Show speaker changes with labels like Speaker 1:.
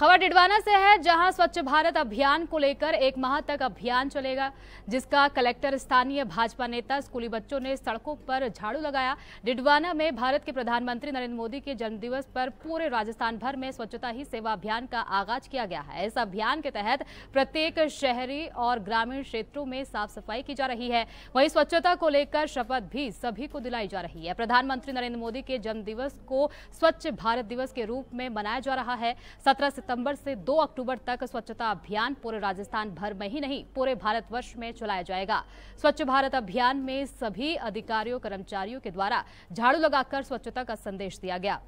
Speaker 1: खबर डिडवाना से है जहां स्वच्छ भारत अभियान को लेकर एक माह तक अभियान चलेगा जिसका कलेक्टर स्थानीय भाजपा नेता स्कूली बच्चों ने सड़कों पर झाड़ू लगाया डिडवाना में भारत के प्रधानमंत्री नरेंद्र मोदी के जन्मदिवस पर पूरे राजस्थान भर में स्वच्छता ही सेवा अभियान का आगाज किया गया है इस अभियान के तहत प्रत्येक शहरी और ग्रामीण क्षेत्रों में साफ सफाई की जा रही है वहीं स्वच्छता को लेकर शपथ भी सभी को दिलाई जा रही है प्रधानमंत्री नरेंद्र मोदी के जन्मदिवस को स्वच्छ भारत दिवस के रूप में मनाया जा रहा है सत्रह सितंबर से 2 अक्टूबर तक स्वच्छता अभियान पूरे राजस्थान भर में ही नहीं पूरे भारतवर्ष में चलाया जाएगा स्वच्छ भारत अभियान में सभी अधिकारियों कर्मचारियों के द्वारा झाड़ू लगाकर स्वच्छता का संदेश दिया गया